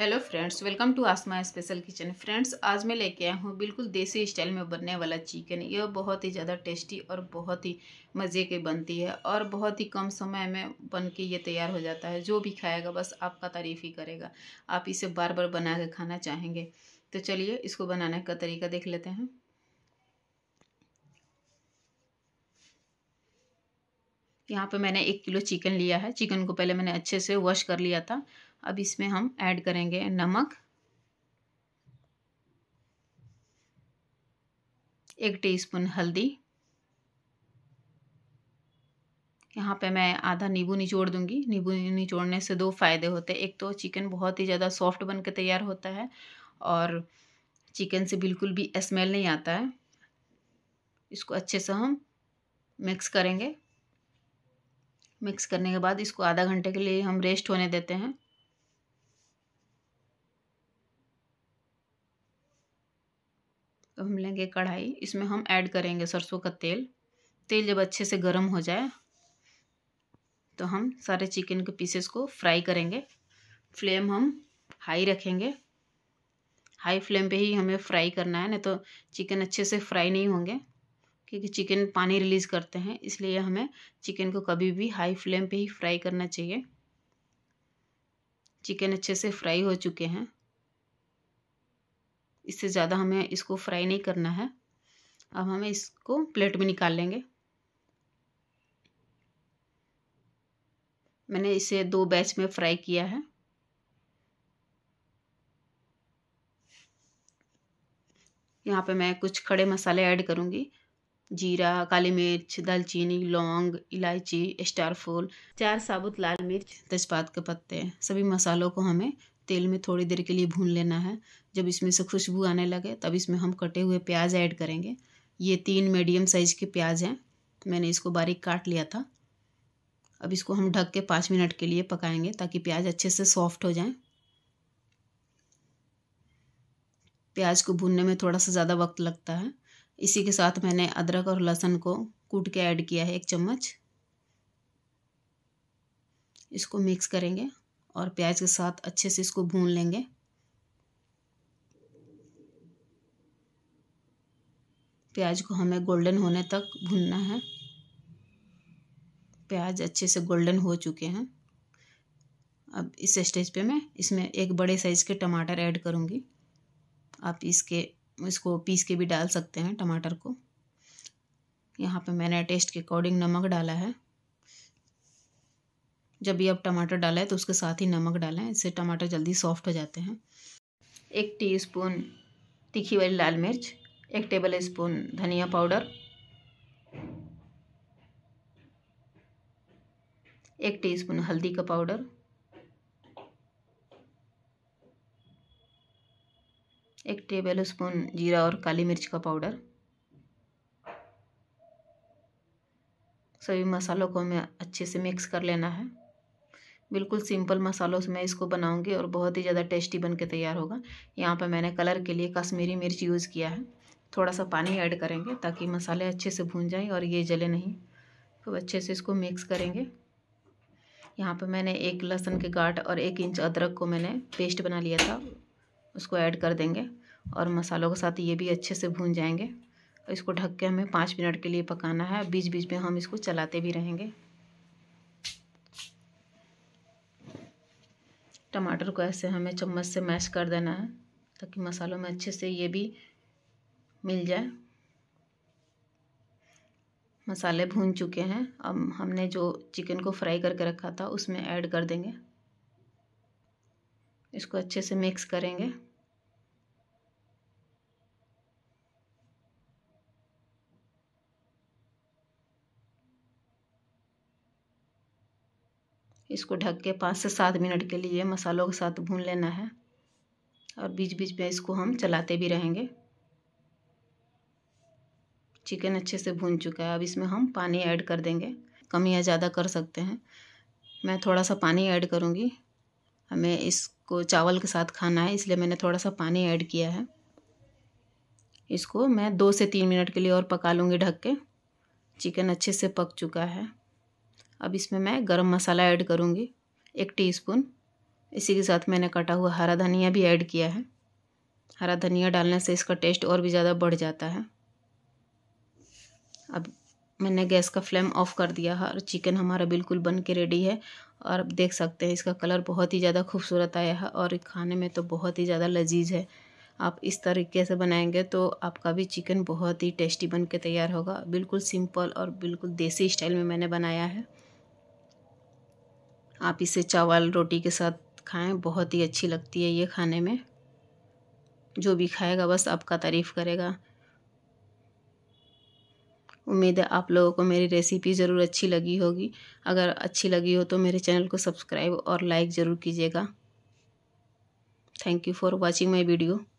hello friends welcome to Asma special kitchen friends आज मैं लेके आया हूँ बिल्कुल देसी स्टाइल में बनने वाला चिकन यह बहुत ही ज़्यादा टेस्टी और बहुत ही मज़े के बनती है और बहुत ही कम समय में बन के ये तैयार हो जाता है जो भी खाएगा बस आपका तारीफ़ ही करेगा आप इसे बार बार बना के खाना चाहेंगे तो चलिए इसको बनाने का तरीका देख लेते हैं यहाँ पे मैंने एक किलो चिकन लिया है चिकन को पहले मैंने अच्छे से वॉश कर लिया था अब इसमें हम ऐड करेंगे नमक एक टीस्पून हल्दी यहाँ पे मैं आधा नींबू निचोड़ दूंगी नींबू निचोड़ने से दो फ़ायदे होते हैं एक तो चिकन बहुत ही ज़्यादा सॉफ्ट बन के तैयार होता है और चिकन से बिल्कुल भी स्मेल नहीं आता है इसको अच्छे से हम मिक्स करेंगे मिक्स करने के बाद इसको आधा घंटे के लिए हम रेस्ट होने देते हैं लेंगे कढ़ाई इसमें हम ऐड करेंगे सरसों का तेल तेल जब अच्छे से गर्म हो जाए तो हम सारे चिकन के पीसेस को फ्राई करेंगे फ्लेम हम हाई रखेंगे हाई फ्लेम पे ही हमें फ्राई करना है नहीं तो चिकन अच्छे से फ्राई नहीं होंगे क्योंकि चिकन पानी रिलीज़ करते हैं इसलिए हमें चिकन को कभी भी हाई फ्लेम पे ही फ्राई करना चाहिए चिकन अच्छे से फ्राई हो चुके हैं इससे ज़्यादा हमें इसको फ्राई नहीं करना है अब हमें इसको प्लेट में निकाल लेंगे मैंने इसे दो बैच में फ्राई किया है यहाँ पे मैं कुछ खड़े मसाले ऐड करूँगी जीरा काली मिर्च दालचीनी लौंग इलायची स्टार चार साबुत लाल मिर्च तेजपात के पत्ते सभी मसालों को हमें तेल में थोड़ी देर के लिए भून लेना है जब इसमें से खुशबू आने लगे तब इसमें हम कटे हुए प्याज ऐड करेंगे ये तीन मीडियम साइज़ के प्याज हैं मैंने इसको बारीक काट लिया था अब इसको हम ढक के पाँच मिनट के लिए पकाएंगे ताकि प्याज अच्छे से सॉफ्ट हो जाए प्याज को भूनने में थोड़ा सा ज़्यादा वक्त लगता है इसी के साथ मैंने अदरक और लहसुन को कूट के ऐड किया है एक चम्मच इसको मिक्स करेंगे और प्याज के साथ अच्छे से इसको भून लेंगे प्याज को हमें गोल्डन होने तक भूनना है प्याज अच्छे से गोल्डन हो चुके हैं अब इस स्टेज पे मैं इसमें एक बड़े साइज़ के टमाटर ऐड करूँगी आप इसके इसको पीस के भी डाल सकते हैं टमाटर को यहाँ पे मैंने टेस्ट के अकॉर्डिंग नमक डाला है जब भी आप टमाटर डालें तो उसके साथ ही नमक डालें इससे टमाटर जल्दी सॉफ्ट हो जाते हैं एक टीस्पून तीखी वाली लाल मिर्च एक टेबल स्पून धनिया पाउडर एक टीस्पून हल्दी का पाउडर एक टेबल स्पून जीरा और काली मिर्च का पाउडर सभी मसालों को हमें अच्छे से मिक्स कर लेना है बिल्कुल सिंपल मसालों से मैं इसको बनाऊंगी और बहुत ही ज़्यादा टेस्टी बन के तैयार होगा यहाँ पर मैंने कलर के लिए कश्मीरी मिर्च यूज़ किया है थोड़ा सा पानी ऐड करेंगे ताकि मसाले अच्छे से भून जाएँ और ये जले नहीं खूब तो अच्छे से इसको मिक्स करेंगे यहाँ पर मैंने एक लहसुन के गाठ और एक इंच अदरक को मैंने पेस्ट बना लिया था उसको ऐड कर देंगे और मसालों के साथ ये भी अच्छे से भून जाएंगे इसको ढक के हमें पाँच मिनट के लिए पकाना है बीच बीच में हम इसको चलाते भी रहेंगे टमाटर को ऐसे हमें चम्मच से मैश कर देना है ताकि मसालों में अच्छे से ये भी मिल जाए मसाले भून चुके हैं अब हमने जो चिकन को फ्राई करके रखा था उसमें ऐड कर देंगे इसको अच्छे से मिक्स करेंगे इसको ढक के पाँच से सात मिनट के लिए मसालों के साथ भून लेना है और बीच बीच में इसको हम चलाते भी रहेंगे चिकन अच्छे से भून चुका है अब इसमें हम पानी ऐड कर देंगे कम या ज़्यादा कर सकते हैं मैं थोड़ा सा पानी ऐड करूँगी हमें इसको चावल के साथ खाना है इसलिए मैंने थोड़ा सा पानी ऐड किया है इसको मैं दो से तीन मिनट के लिए और पका लूँगी ढक के चिकन अच्छे से पक चुका है अब इसमें मैं गरम मसाला ऐड करूँगी एक टीस्पून इसी के साथ मैंने कटा हुआ हरा धनिया भी ऐड किया है हरा धनिया डालने से इसका टेस्ट और भी ज़्यादा बढ़ जाता है अब मैंने गैस का फ्लेम ऑफ़ कर दिया है और चिकन हमारा बिल्कुल बन के रेडी है और अब देख सकते हैं इसका कलर बहुत ही ज़्यादा खूबसूरत आया है और खाने में तो बहुत ही ज़्यादा लजीज है आप इस तरीके से बनाएंगे तो आपका भी चिकन बहुत ही टेस्टी बन के तैयार होगा बिल्कुल सिंपल और बिल्कुल देसी स्टाइल में मैंने बनाया है आप इसे चावल रोटी के साथ खाएं बहुत ही अच्छी लगती है ये खाने में जो भी खाएगा बस आपका तारीफ़ करेगा उम्मीद है आप लोगों को मेरी रेसिपी ज़रूर अच्छी लगी होगी अगर अच्छी लगी हो तो मेरे चैनल को सब्सक्राइब और लाइक ज़रूर कीजिएगा thank you for watching my video